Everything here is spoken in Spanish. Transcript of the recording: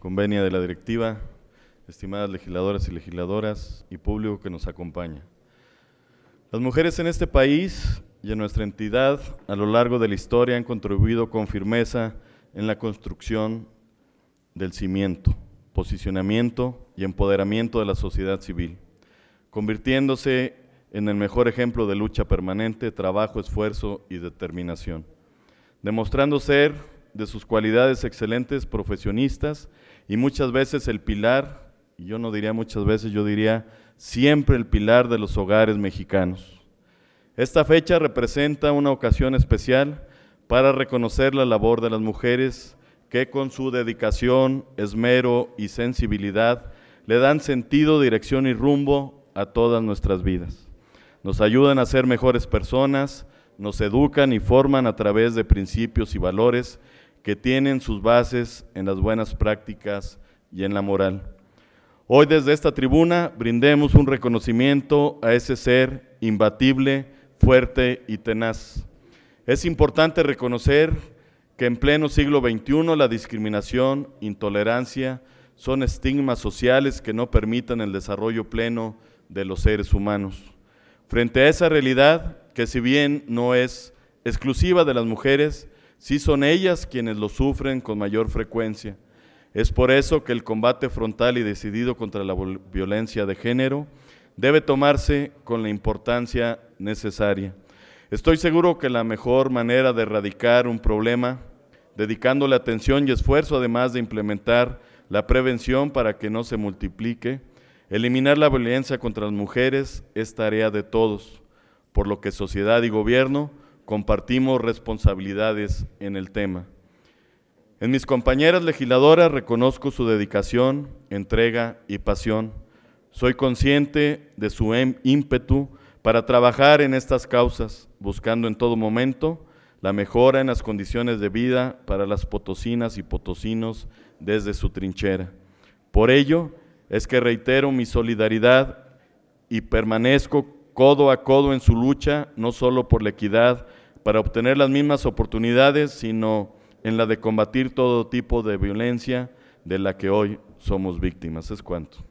Convenia de la directiva, estimadas legisladoras y legisladoras y público que nos acompaña. Las mujeres en este país y en nuestra entidad a lo largo de la historia han contribuido con firmeza en la construcción del cimiento, posicionamiento y empoderamiento de la sociedad civil, convirtiéndose en el mejor ejemplo de lucha permanente, trabajo, esfuerzo y determinación, demostrando ser de sus cualidades excelentes profesionistas y muchas veces el pilar, yo no diría muchas veces, yo diría siempre el pilar de los hogares mexicanos. Esta fecha representa una ocasión especial para reconocer la labor de las mujeres que con su dedicación, esmero y sensibilidad le dan sentido, dirección y rumbo a todas nuestras vidas. Nos ayudan a ser mejores personas, nos educan y forman a través de principios y valores que tienen sus bases en las buenas prácticas y en la moral. Hoy desde esta tribuna brindemos un reconocimiento a ese ser imbatible, fuerte y tenaz. Es importante reconocer que en pleno siglo XXI la discriminación, intolerancia, son estigmas sociales que no permitan el desarrollo pleno de los seres humanos. Frente a esa realidad, que si bien no es exclusiva de las mujeres, sí son ellas quienes lo sufren con mayor frecuencia. Es por eso que el combate frontal y decidido contra la violencia de género debe tomarse con la importancia necesaria. Estoy seguro que la mejor manera de erradicar un problema, dedicándole atención y esfuerzo, además de implementar la prevención para que no se multiplique, eliminar la violencia contra las mujeres es tarea de todos por lo que sociedad y gobierno compartimos responsabilidades en el tema. En mis compañeras legisladoras reconozco su dedicación, entrega y pasión. Soy consciente de su em-, ímpetu para trabajar en estas causas, buscando en todo momento la mejora en las condiciones de vida para las potosinas y potosinos desde su trinchera. Por ello es que reitero mi solidaridad y permanezco codo a codo en su lucha, no solo por la equidad, para obtener las mismas oportunidades, sino en la de combatir todo tipo de violencia de la que hoy somos víctimas. Es cuanto.